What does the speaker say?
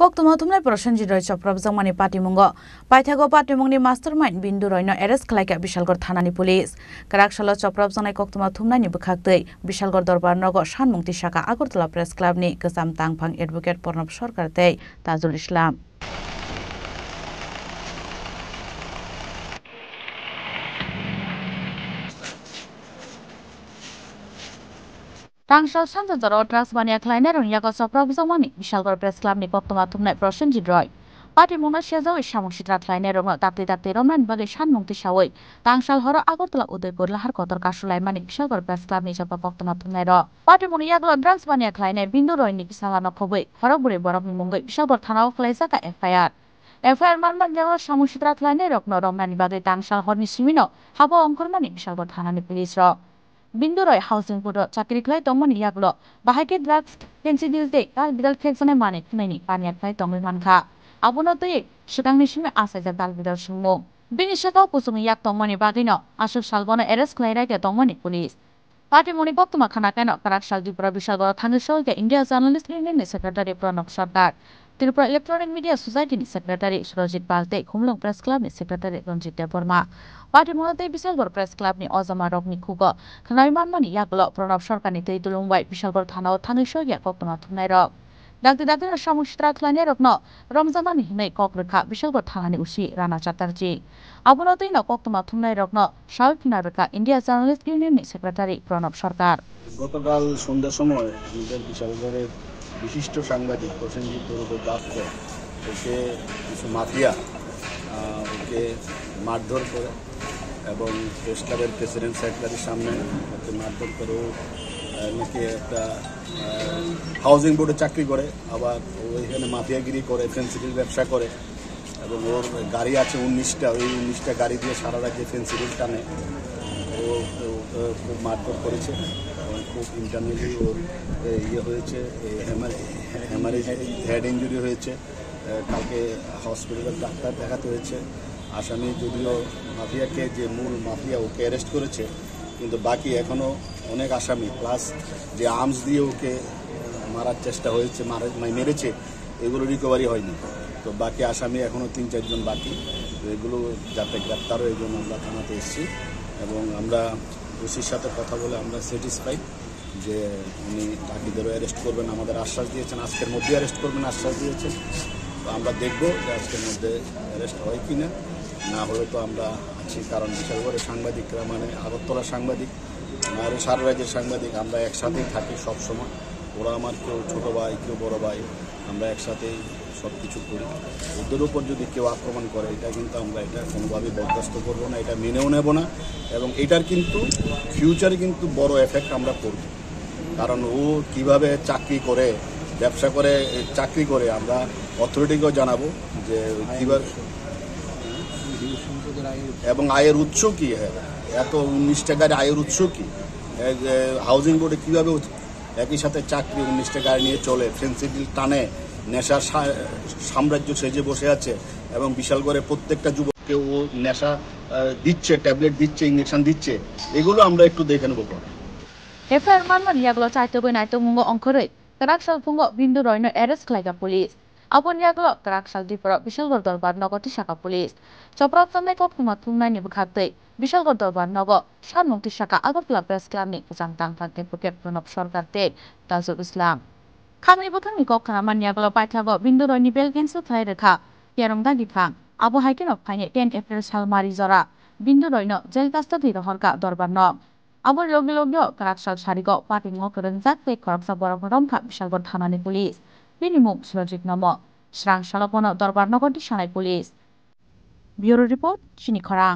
Cock তুমা তুমনাই প্রসেনজিৎ রয় চক্রবজংমানি পাটিমুঙ্গ পাইথাগো পাটিমুংনি মাস্টার মাইন্ড বিন্দু রয়ন এরেস্ট খালাইকা বিশালগড় থানানি পুলিশ কারাকশাল চক্রবজংনাই কক তুমা থুমনাইনি বুখাকতৈ বিশালগড় দরবার নগ সানমুক্তি শাখা আগরতলা প্রেস ক্লাবনি গসাম তাংফাং advocate Pranab Sarkar Tajul Islam Tangshalshan the road drugs mania kleiner und Jakobs of Provisomani, Michalgor Press Club ni Bottomatum Night Russian Jidroy. পার্টির মোনা সেজাও সামগ্রিক চিত্রা লাইনে তাতে তাতে রমনান বিভাগের সানমুক্তি সাহই তাংশাল হর আগরতলা উদয়পুর লাহার কতর কাশুলাই মানে কিশোরগড় প্রেস ক্লাব নিজপ পক্ত মাধ্যমে র পার্টির মনে ইয়াগল ড্রাগস বানিয়া খাইনে বিন্দু রয়নি সালানো খবই হরবুরে বরফ মুঙ্গই কিশোরগড় থানাও খালাইসা কা এফআইআর এফআইআর মানবান যাওয়া সামগ্রিক চিত্রা লাইনে রত্ন রমনান বিভাগের তাংশাল হর নিশ্চিমিন হাবা অঙ্কর মানে কিশোরগড় থানানি পুলিশ র 빈도로의 하우스보다 자키리클라이 동문 이야기로 바하게 드락스 텐시 뉴스데 달 비달 텍선에 많이 크니 반약클라이 동문 많다. 아보너도이 수강미심에 아세자 달 비달 승모. 빈이셔도 고수미 약 동문이 바디노 아수 살보나 에레스 클라이라게 동문이 폴리스. পার্টি মণিপক তোমাখানা কেন কারাক সাল ত্রিপুরা বিশাল বড় থাঙ্গেশ্বরকে ইন্ডিয়া জার্নালিস্ট ইউনিয়নের secretary Pranab Sarkar Tripura electronic media সোসাইটিনি সেক্রেটারি সুরজিৎ বাগদে খুমলং প্রেস ক্লাবনি সেক্রেটারি রঞ্জিত দেববর্মা পার্টি মহাতে বিশালগড় প্রেস ক্লাবনি অজামা রগনি খুগ খানাই মানমানি ইয়াগল প্রণব সরকারনি তৈ তুলুমবাই বিশালগড় থানাও থাঙিস ইয়া কল্পনা থুমনাই রক ডাকতে ডাকতে সমুদ্রা খেলানি রত্ন রমজানানি হিনে কক রেখা বিশালগড় থানানি উসি রানা চ্যাটার্জি আবনতই ন কক তোমা থুমনাই রত্ন সাবিনা রেখা ইন্ডিয়া জার্নালিস্ট ইউনিয়নের সেক্রেটারি প্রণব সরকার গতকাল সন্ধ্যার সময় আমাদের বিশালগড়ের বিশিষ্ট সাংবাদিক প্রসেনজিৎ তরুপের প্রাপ্ত ওকে কিছু মাফিয়া ওকে মারধর করে এবং প্রেস ক্লাবের প্রেসিডেন্ট সেক্রেটারির সামনে ওকে মারধর করে নাকি একটা হাউজিং বোর্ডে চাকরি করে আবার ওইখানে মাফিয়াগিরি করে ফেন্সিডিল ব্যবসা করে এবং ওর গাড়ি আছে উনিশটা ওই উনিশটা গাড়ি দিয়ে সারা রাজ্যে ফেন্সিডিল টানে ও খুব মারধর করেছে খুব ইন্টারনালি ও ইয়ে হয়েছে হ্যামারেজ হেড ইঞ্জুরি হয়েছে কালকে হসপিটালের ডাক্তার দেখাতে হয়েছে আসামি যদিও মাফিয়াকে যে মূল মাফিয়া ওকে অ্যারেস্ট করেছে কিন্তু বাকি এখনও অনেক আসামি প্লাস যে আর্মস দিয়ে ওকে মারার চেষ্টা হয়েছে মারা মানে মেরেছে এগুলো রিকভারি হয়নি তো বাকি আসামি এখনও তিন চারজন বাকি তো এগুলো যাতে গ্রেপ্তার হয়ে জন্য আমরা থানাতে এসেছি এবং আমরা দোষীর সাথে কথা বলে আমরা স্যাটিসফাই যে উনি ডাকিদেরও অ্যারেস্ট করবেন আমাদের আশ্বাস দিয়েছেন আজকের মধ্যে অ্যারেস্ট করবেন আশ্বাস দিয়েছেন তো আমরা দেখব যে আজকের মধ্যে অ্যারেস্ট হয় কি না না হলে তো আমরা আছি কারণ বিশেষ করে সাংবাদিকরা মানে আগরতলা সাংবাদিক আর সারা রাজ্যের সাংবাদিক আমরা একসাথেই থাকি সবসময় ওরা আমার কেউ ছোটো ভাই কেউ বড়ো ভাই আমরা একসাথেই সব কিছু করি ওদের উপর যদি কেউ আক্রমণ করে এটা কিন্তু আমরা এটা কোনোভাবেই বরদাস্ত করব না এটা মেনেও নেব না এবং এটার কিন্তু ফিউচারে কিন্তু বড় এফেক্ট আমরা করব কারণ ও কিভাবে চাকরি করে ব্যবসা করে চাকরি করে আমরা অথরিটিকেও জানাবো যে কীভাবে এবং আয়ের উৎস কী হ্যাঁ এত উনিশ টাকার আয়ের উৎস কী হাউজিং বোর্ডে কীভাবে একই সাথে চাকরি উনিশটা গাড়ি নিয়ে চলে ফেন্সিডিল টানে নেশা সাম্রাজ্য সেজে বসে আছে এবং বিশাল করে প্রত্যেকটা যুবককে ও নেশা দিচ্ছে ট্যাবলেট দিচ্ছে ইঞ্জেকশন দিচ্ছে এগুলো আমরা একটু দেখে নেবো পরে এফআইআর মানমান অঙ্করে বিন্দু রয়ন অ্যারেস্ট খাইগা পুলিশ আপন ইয়াগলো তারাকসাল দ্বীপর বিশালগড় দরবার নগরটি শাখা পুলিশ চপরাতনে নিব বিশালগড় দরবার নগর সার মুক্তি শাখা আগরতলা প্রেস ক্লাব নিয়ে জানতাম থাকতে প্রণব সরকার তাজুল ইসলাম 카미부터니까 만약으로 바이타고 윈도로니 벨겐스 타이르카 예롱다기팡 아부하이케노 파니 텐 에프릴 살마리저라 윈도로이노 젤가스터 디로헐카 더르반노 আবার লগে লগে কারাকশাল সারিগ পাটিং করেনজাক তে খরকসা বরাবরম বিশালগড় থানানি পুলিশ বিনিমুখ সুরজিৎ নম স্রাং সালপন দরবার নগরটি সানাই পুলিশ ব্যুরো রিপোর্ট চিনি খরাং